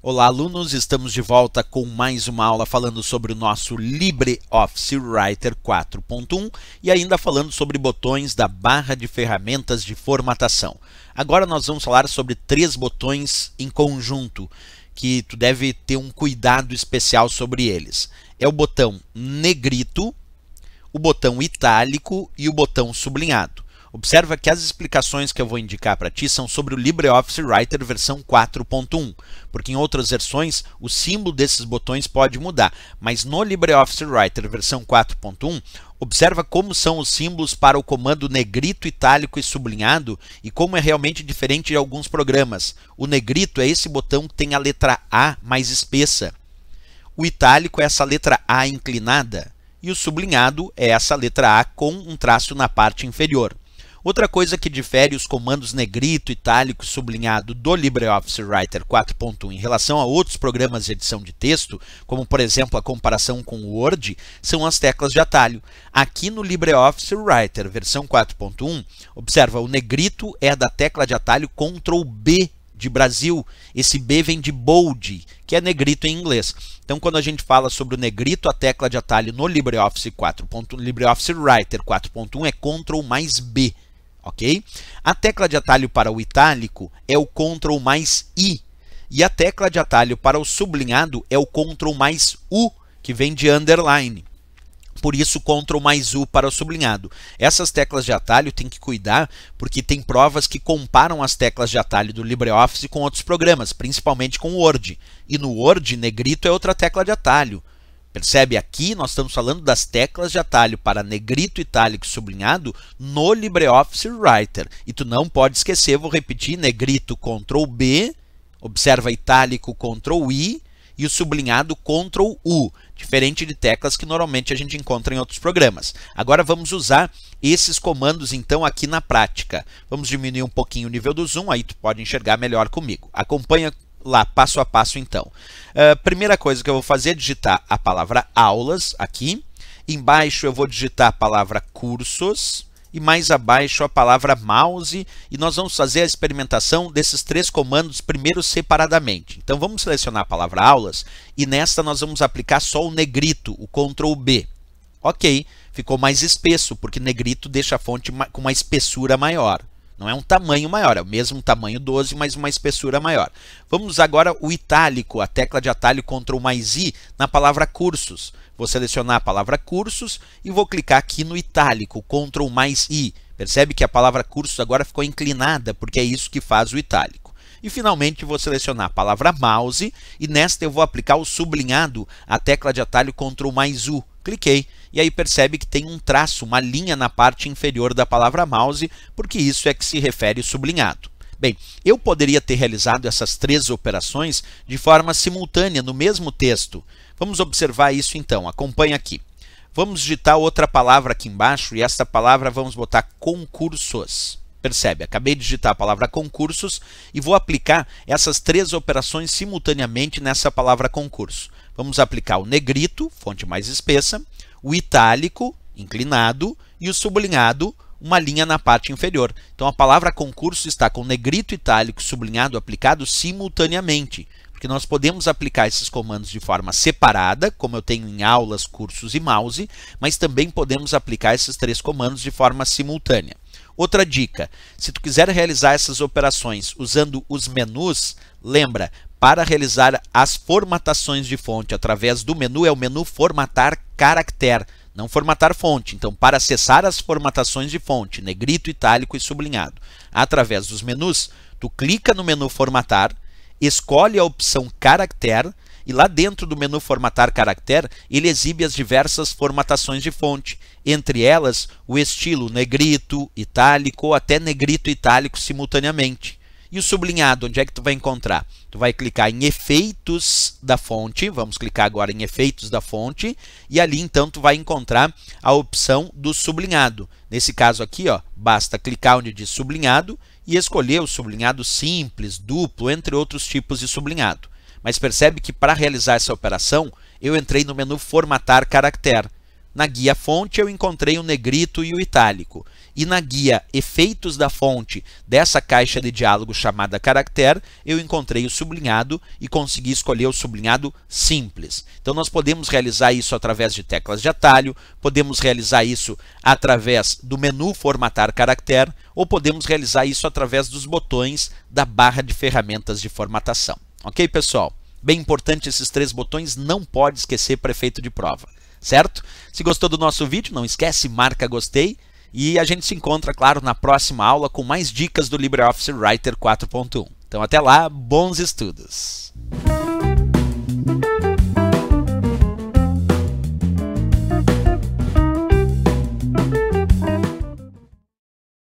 Olá, alunos! Estamos de volta com mais uma aula falando sobre o nosso LibreOffice Writer 4.1 e ainda falando sobre botões da barra de ferramentas de formatação. Agora nós vamos falar sobre três botões em conjunto que tu deve ter um cuidado especial sobre eles. É o botão negrito, o botão itálico e o botão sublinhado. Observa que as explicações que eu vou indicar para ti são sobre o LibreOffice Writer versão 4.1, porque em outras versões o símbolo desses botões pode mudar, mas no LibreOffice Writer versão 4.1 Observa como são os símbolos para o comando negrito, itálico e sublinhado e como é realmente diferente de alguns programas. O negrito é esse botão que tem a letra A mais espessa. O itálico é essa letra A inclinada. E o sublinhado é essa letra A com um traço na parte inferior. Outra coisa que difere os comandos negrito, itálico e sublinhado do LibreOffice Writer 4.1 em relação a outros programas de edição de texto, como por exemplo a comparação com o Word, são as teclas de atalho. Aqui no LibreOffice Writer versão 4.1, observa, o negrito é da tecla de atalho Ctrl B de Brasil. Esse B vem de bold, que é negrito em inglês. Então, quando a gente fala sobre o negrito, a tecla de atalho no LibreOffice 4.1, LibreOffice Writer 4.1 é Ctrl mais B ok? A tecla de atalho para o itálico é o Ctrl mais I, e a tecla de atalho para o sublinhado é o Ctrl mais U, que vem de underline. Por isso, Ctrl mais U para o sublinhado. Essas teclas de atalho tem que cuidar, porque tem provas que comparam as teclas de atalho do LibreOffice com outros programas, principalmente com o Word. E no Word, negrito é outra tecla de atalho. Percebe aqui, nós estamos falando das teclas de atalho para negrito, itálico e sublinhado no LibreOffice Writer. E tu não pode esquecer, vou repetir, negrito Ctrl B, observa itálico Ctrl I e o sublinhado Ctrl U, diferente de teclas que normalmente a gente encontra em outros programas. Agora vamos usar esses comandos então aqui na prática. Vamos diminuir um pouquinho o nível do zoom, aí tu pode enxergar melhor comigo. Acompanha lá, passo a passo então. Uh, primeira coisa que eu vou fazer é digitar a palavra aulas aqui. Embaixo eu vou digitar a palavra cursos e mais abaixo a palavra mouse e nós vamos fazer a experimentação desses três comandos primeiro separadamente. Então vamos selecionar a palavra aulas e nesta nós vamos aplicar só o negrito, o Ctrl B. Ok, ficou mais espesso porque negrito deixa a fonte com uma espessura maior. Não é um tamanho maior, é o mesmo tamanho 12, mas uma espessura maior. Vamos agora o itálico, a tecla de atalho Ctrl mais I na palavra cursos. Vou selecionar a palavra cursos e vou clicar aqui no itálico, Ctrl mais I. Percebe que a palavra cursos agora ficou inclinada, porque é isso que faz o itálico. E finalmente vou selecionar a palavra mouse e nesta eu vou aplicar o sublinhado, a tecla de atalho Ctrl mais U. Cliquei e aí percebe que tem um traço, uma linha na parte inferior da palavra mouse, porque isso é que se refere o sublinhado. Bem, eu poderia ter realizado essas três operações de forma simultânea no mesmo texto. Vamos observar isso então, acompanha aqui. Vamos digitar outra palavra aqui embaixo e esta palavra vamos botar concursos. Percebe? Acabei de digitar a palavra concursos e vou aplicar essas três operações simultaneamente nessa palavra concurso. Vamos aplicar o negrito, fonte mais espessa, o itálico, inclinado, e o sublinhado, uma linha na parte inferior. Então a palavra concurso está com negrito itálico sublinhado aplicado simultaneamente porque nós podemos aplicar esses comandos de forma separada, como eu tenho em aulas, cursos e mouse, mas também podemos aplicar esses três comandos de forma simultânea. Outra dica, se tu quiser realizar essas operações usando os menus, lembra, para realizar as formatações de fonte através do menu é o menu formatar caractere, não formatar fonte. Então, para acessar as formatações de fonte, negrito, itálico e sublinhado, através dos menus, tu clica no menu formatar, escolhe a opção Caracter e lá dentro do menu Formatar Caracter ele exibe as diversas formatações de fonte, entre elas o estilo negrito, itálico ou até negrito itálico simultaneamente. E o sublinhado, onde é que tu vai encontrar? Tu vai clicar em efeitos da fonte, vamos clicar agora em efeitos da fonte, e ali então tu vai encontrar a opção do sublinhado. Nesse caso aqui, ó, basta clicar onde diz sublinhado e escolher o sublinhado simples, duplo, entre outros tipos de sublinhado. Mas percebe que para realizar essa operação, eu entrei no menu formatar caractere. Na guia fonte eu encontrei o negrito e o itálico e na guia Efeitos da Fonte dessa caixa de diálogo chamada Caractere, eu encontrei o sublinhado e consegui escolher o sublinhado simples. Então nós podemos realizar isso através de teclas de atalho, podemos realizar isso através do menu Formatar Caractere ou podemos realizar isso através dos botões da barra de ferramentas de formatação. Ok, pessoal? Bem importante esses três botões, não pode esquecer prefeito de prova certo? Se gostou do nosso vídeo, não esquece, marca gostei, e a gente se encontra, claro, na próxima aula com mais dicas do LibreOffice Writer 4.1. Então até lá, bons estudos!